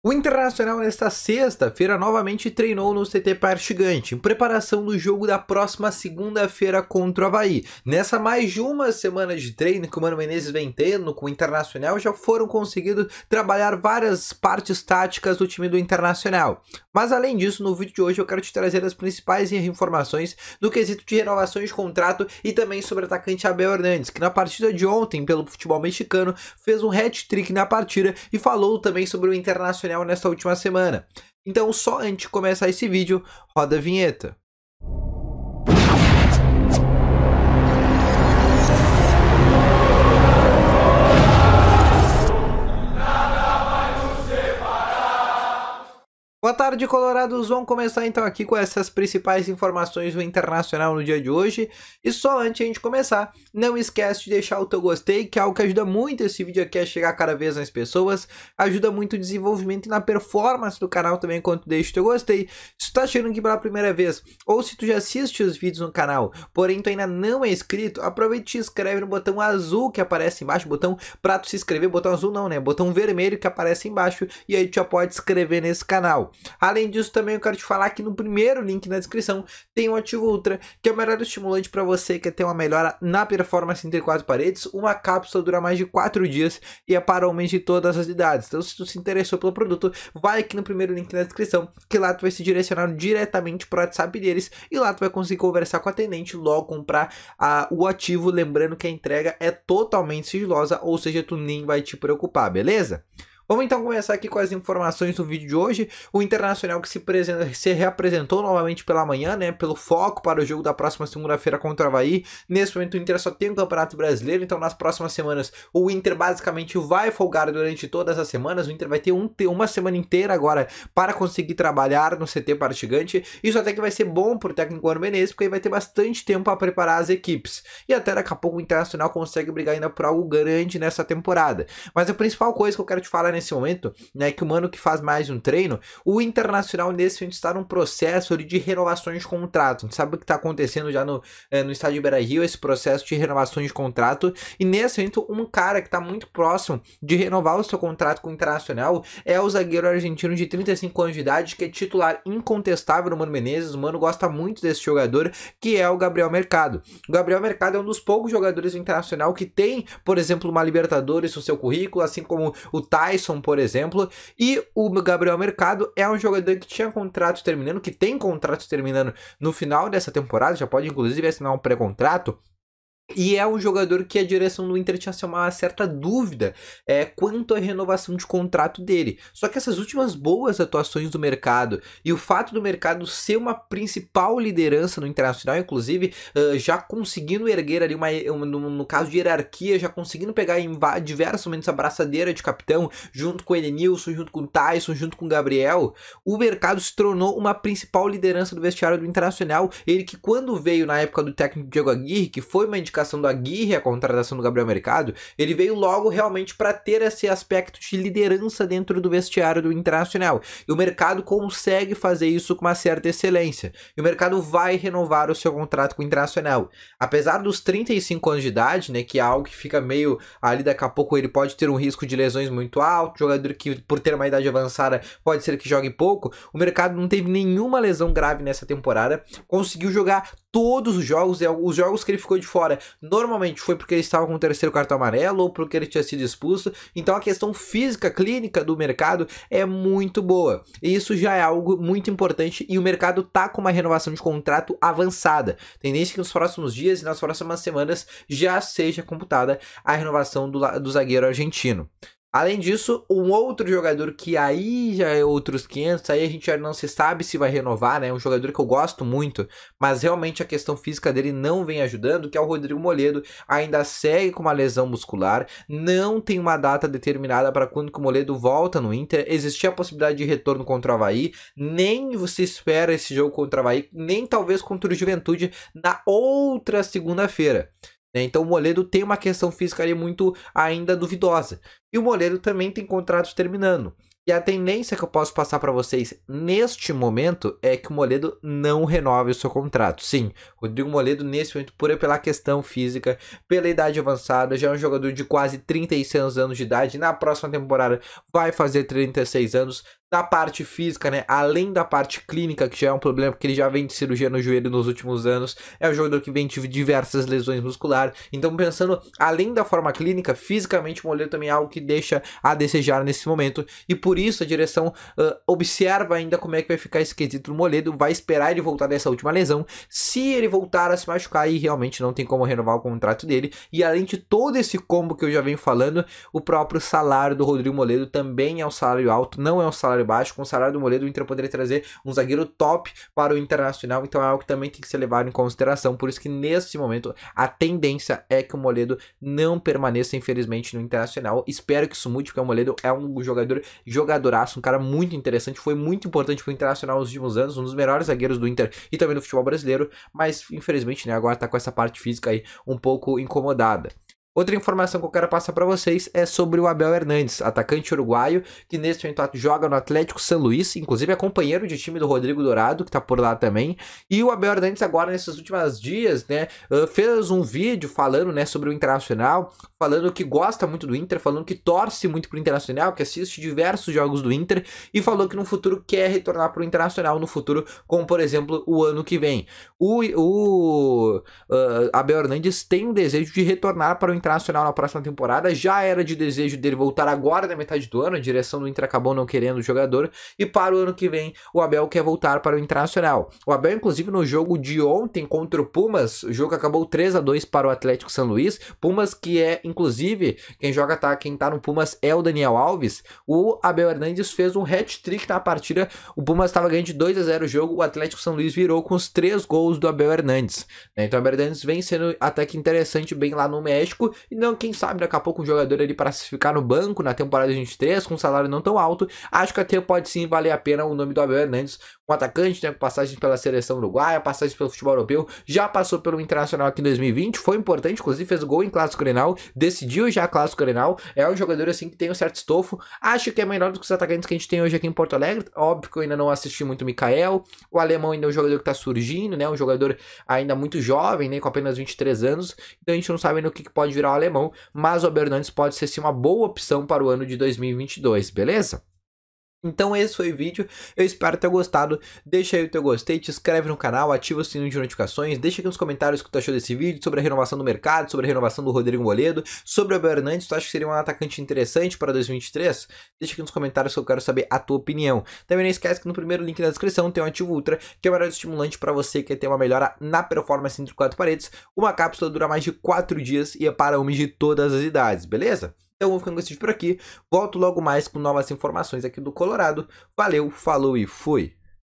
O Internacional nesta sexta-feira novamente treinou no CT Parque Gigante, em preparação do jogo da próxima segunda-feira contra o Havaí. Nessa mais de uma semana de treino que o Mano Menezes vem tendo com o Internacional, já foram conseguidos trabalhar várias partes táticas do time do Internacional. Mas além disso, no vídeo de hoje eu quero te trazer as principais informações do quesito de renovações de contrato e também sobre o atacante Abel Hernandes, que na partida de ontem pelo futebol mexicano fez um hat-trick na partida e falou também sobre o Internacional Nel nesta última semana. Então, só antes de começar esse vídeo, roda a vinheta. Boa tarde, Colorados. Vamos começar então aqui com essas principais informações do Internacional no dia de hoje. E só antes de a gente começar, não esquece de deixar o teu gostei, que é algo que ajuda muito esse vídeo aqui a chegar cada vez mais pessoas, ajuda muito o desenvolvimento e na performance do canal também quando tu deixa o teu gostei. Se tu tá chegando aqui pela primeira vez, ou se tu já assiste os vídeos no canal, porém tu ainda não é inscrito, aproveita e te inscreve no botão azul que aparece embaixo, botão pra tu se inscrever, botão azul não, né? Botão vermelho que aparece embaixo, e aí tu já pode se inscrever nesse canal. Além disso, também eu quero te falar que no primeiro link na descrição tem o Ativo Ultra, que é o melhor estimulante para você que quer ter uma melhora na performance entre quatro paredes. Uma cápsula dura mais de 4 dias e é para homens de todas as idades. Então, se tu se interessou pelo produto, vai aqui no primeiro link na descrição, que lá tu vai se direcionar diretamente para o WhatsApp deles e lá tu vai conseguir conversar com a atendente, logo comprar a, ah, o ativo, lembrando que a entrega é totalmente sigilosa, ou seja, tu nem vai te preocupar, beleza? Vamos então começar aqui com as informações do vídeo de hoje. O Internacional que se, se reapresentou novamente pela manhã, né? Pelo foco para o jogo da próxima segunda-feira contra o Havaí. Nesse momento o Inter só tem o Campeonato Brasileiro, então nas próximas semanas o Inter basicamente vai folgar durante todas as semanas. O Inter vai ter, um, uma semana inteira agora para conseguir trabalhar no CT Partigante. Isso até que vai ser bom para o técnico Arno Menezes, porque aí vai ter bastante tempo para preparar as equipes. E até daqui a pouco o Internacional consegue brigar ainda por algo grande nessa temporada. Mas a principal coisa que eu quero te falar nesse momento, né, que o Mano que faz mais um treino, o Internacional nesse momento está num processo de renovações de contrato. A gente sabe o que está acontecendo já no, é, no estádio Beira-Rio, esse processo de renovações de contrato, e nesse momento um cara que está muito próximo de renovar o seu contrato com o Internacional é o zagueiro argentino de 35 anos de idade, que é titular incontestável no Mano Menezes, o Mano gosta muito desse jogador, que é o Gabriel Mercado. O Gabriel Mercado é um dos poucos jogadores do Internacional que tem, por exemplo, uma Libertadores no seu currículo, assim como o Tyson por exemplo, e o Gabriel Mercado é um jogador que tinha contrato terminando, que tem contrato terminando no final dessa temporada, já pode inclusive assinar um pré-contrato e é um jogador que a direção do Inter tinha uma certa dúvida é, quanto à renovação de contrato dele. Só que essas últimas boas atuações do mercado e o fato do mercado ser uma principal liderança no Internacional, inclusive, uh, já conseguindo erguer ali uma, no, caso de hierarquia, já conseguindo pegar em diversos momentos a braçadeira de capitão, junto com Edenilson, junto com Tyson, junto com Gabriel, o mercado se tornou uma principal liderança do vestiário do Internacional. Ele que quando veio na época do técnico Diego Aguirre, que foi uma indicação indicação do Aguirre, a contratação do Gabriel Mercado, ele veio logo realmente para ter esse aspecto de liderança dentro do vestiário do Internacional. E o mercado consegue fazer isso com uma certa excelência. E o mercado vai renovar o seu contrato com o Internacional. Apesar dos 35 anos de idade, né, que é algo que fica meio ali daqui a pouco ele pode ter um risco de lesões muito alto, jogador que por ter uma idade avançada pode ser que jogue pouco. O mercado não teve nenhuma lesão grave nessa temporada, conseguiu jogar todos os jogos, os jogos que ele ficou de fora, Normalmente foi porque ele estava com o terceiro cartão amarelo ou porque ele tinha sido expulso. Então a questão física clínica do mercado é muito boa. E isso já é algo muito importante e o mercado tá com uma renovação de contrato avançada. Tendência que nos próximos dias e nas próximas semanas já seja computada a renovação do, do zagueiro argentino. Além disso, um outro jogador que aí já é outros 500, aí a gente já não se sabe se vai renovar, né? Um jogador que eu gosto muito, mas realmente a questão física dele não vem ajudando, que é o Rodrigo Moledo. Ainda segue com uma lesão muscular, não tem uma data determinada para quando que o Moledo volta no Inter. Existia a possibilidade de retorno contra o Havaí, nem você espera esse jogo contra o Havaí, nem talvez contra o Juventude na outra segunda-feira. Né? Então o Moledo tem uma questão física ali muito ainda duvidosa. E o Moledo também tem contratos terminando. E a tendência que eu posso passar para vocês neste momento é que o Moledo não renove o seu contrato. Sim, Rodrigo Moledo nesse momento, pura pela questão física, pela idade avançada, já é um jogador de quase 36 anos de idade. Na próxima temporada vai fazer 36 anos da parte física, né? Além da parte clínica, que já é um problema, porque ele já vem de cirurgia no joelho nos últimos anos. É um jogador que vem de diversas lesões musculares. Então, pensando além da forma clínica, fisicamente o Moleiro também é algo que deixa a desejar nesse momento. E por isso a direção uh, observa ainda como é que vai ficar esse quesito do Moledo. Vai esperar ele voltar dessa última lesão. Se ele voltar a se machucar, aí realmente não tem como renovar o contrato dele. E além de todo esse combo que eu já venho falando, o próprio salário do Rodrigo Moledo também é um salário alto, não é um salário salário baixo, com o salário do Moledo, o Inter poderia trazer um zagueiro top para o Internacional, então é algo que também tem que ser levado em consideração, por isso que nesse momento a tendência é que o Moledo não permaneça, infelizmente, no Internacional. Espero que isso mude, porque o Moledo é um jogador, jogadoraço, um cara muito interessante, foi muito importante para o Internacional nos últimos anos, um dos melhores zagueiros do Inter e também do futebol brasileiro, mas infelizmente, né, agora está com essa parte física aí um pouco incomodada. Outra informação que eu quero passar para vocês é sobre o Abel Hernandes, atacante uruguaio, que neste momento joga no Atlético San Luís, inclusive é companheiro de time do Rodrigo Dourado, que está por lá também. E o Abel Hernandes agora, nesses últimos dias, né, fez um vídeo falando, né, sobre o Internacional, falando que gosta muito do Inter, falando que torce muito pro Internacional, que assiste diversos jogos do Inter e falou que no futuro quer retornar pro Internacional no futuro, como por exemplo o ano que vem. O, o uh, Abel Hernandes tem um desejo de retornar para o Internacional Internacional na próxima temporada. Já era de desejo dele voltar agora na metade do ano, a direção do Inter acabou não querendo o jogador. E para o ano que vem, o Abel quer voltar para o Internacional. O Abel, inclusive, no jogo de ontem contra o Pumas, o jogo acabou 3 a 2 para o Atlético São Luís. Pumas, que é, inclusive, quem joga tá, quem tá no Pumas é o Daniel Alves. O Abel Hernandes fez um hat-trick na partida. O Pumas estava ganhando de 2 a 0 o jogo. O Atlético São Luís virou com os três gols do Abel Hernandes. Né? Então o Abel Hernandes vem sendo até que interessante bem lá no México e não, quem sabe daqui a pouco o jogador ali para se ficar no banco na temporada 23 com um salário não tão alto, acho que até pode sim valer a pena o nome do Abel Hernandes, um atacante, né, com passagem pela seleção uruguaia, passagem pelo futebol europeu, já passou pelo Internacional aqui em 2020, foi importante, inclusive fez gol em Clássico Grenal, decidiu já Clássico Grenal, é um jogador assim que tem um certo estofo, acho que é melhor do que os atacantes que a gente tem hoje aqui em Porto Alegre, óbvio que eu ainda não assisti muito o Mikael, o alemão ainda é um jogador que está surgindo, né, um jogador ainda muito jovem, né, com apenas 23 anos, então a gente não sabe ainda o que, que pode virar o alemão, mas o Abernantes pode ser sim uma boa opção para o ano de 2022, beleza? Então esse foi o vídeo, eu espero ter gostado, deixa aí o teu gostei, te inscreve no canal, ativa o sininho de notificações, deixa aqui nos comentários o que tu achou desse vídeo, sobre a renovação do mercado, sobre a renovação do Rodrigo Moledo, sobre o Abel tu acha que seria um atacante interessante para 2023? Deixa aqui nos comentários que eu quero saber a tua opinião. Também não esquece que no primeiro link na descrição tem o um Ativo Ultra, que é o melhor estimulante para você que quer ter uma melhora na performance entre quatro paredes, uma cápsula dura mais de 4 dias e é para homens de todas as idades, beleza? Então eu vou ficando com esse vídeo por aqui. Volto logo mais com novas informações aqui do Colorado. Valeu, falou e fui!